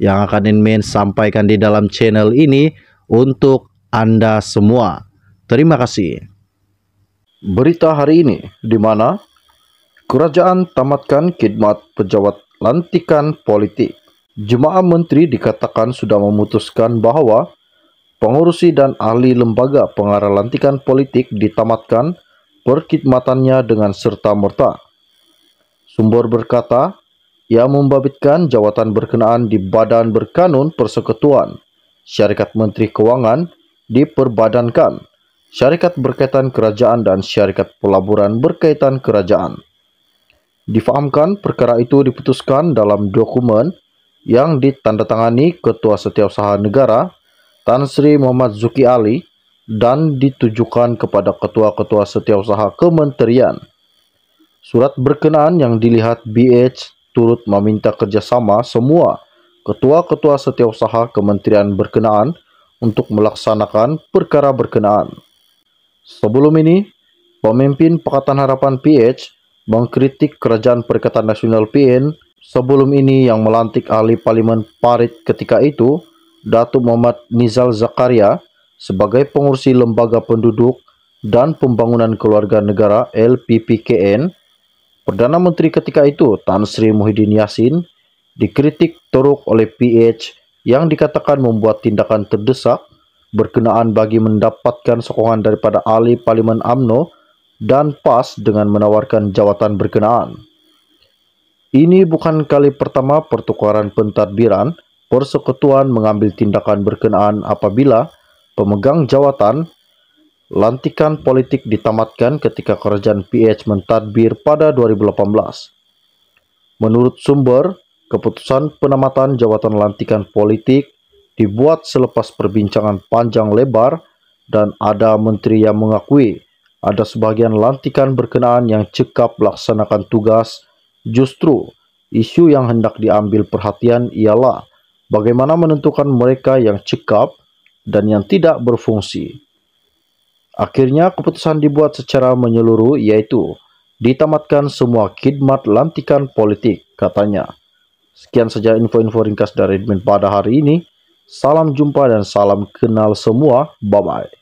yang akan Inmin sampaikan di dalam channel ini untuk Anda semua. Terima kasih. Berita hari ini di mana kerajaan tamatkan khidmat pejabat lantikan politik. Jemaah menteri dikatakan sudah memutuskan bahwa pengurusi dan ahli lembaga pengarah lantikan politik ditamatkan perkhidmatannya dengan serta merta. Sumber berkata, yang membabitkan jawatan berkenaan di Badan Berkanun Persekutuan. Syarikat Menteri Keuangan diperbadankan. Syarikat berkaitan kerajaan dan syarikat pelaburan berkaitan kerajaan. Difahamkan perkara itu diputuskan dalam dokumen yang ditandatangani Ketua Setiausaha Negara Tan Sri Muhammad Zuki Ali dan ditujukan kepada Ketua-Ketua Setiausaha Kementerian. Surat berkenaan yang dilihat BH turut meminta kerjasama semua ketua-ketua setiausaha kementerian berkenaan untuk melaksanakan perkara berkenaan. Sebelum ini, pemimpin Pakatan Harapan PH mengkritik Kerajaan Perikatan Nasional PN sebelum ini yang melantik ahli parlimen Parit ketika itu, Datuk Muhammad Nizal Zakaria sebagai pengurusi Lembaga Penduduk dan Pembangunan Keluarga Negara LPPKN Perdana Menteri ketika itu Tan Sri Muhyiddin Yassin dikritik teruk oleh PH yang dikatakan membuat tindakan terdesak berkenaan bagi mendapatkan sokongan daripada ahli Parlimen AMNO dan PAS dengan menawarkan jawatan berkenaan. Ini bukan kali pertama pertukaran pentadbiran persekutuan mengambil tindakan berkenaan apabila pemegang jawatan Lantikan politik ditamatkan ketika kerajaan PH mentadbir pada 2018. Menurut sumber, keputusan penamatan jawatan lantikan politik dibuat selepas perbincangan panjang lebar dan ada menteri yang mengakui ada sebagian lantikan berkenaan yang cekap laksanakan tugas. Justru, isu yang hendak diambil perhatian ialah bagaimana menentukan mereka yang cekap dan yang tidak berfungsi. Akhirnya keputusan dibuat secara menyeluruh yaitu ditamatkan semua khidmat lantikan politik, katanya. Sekian saja info-info ringkas dari admin pada hari ini. Salam jumpa dan salam kenal semua. Bye-bye.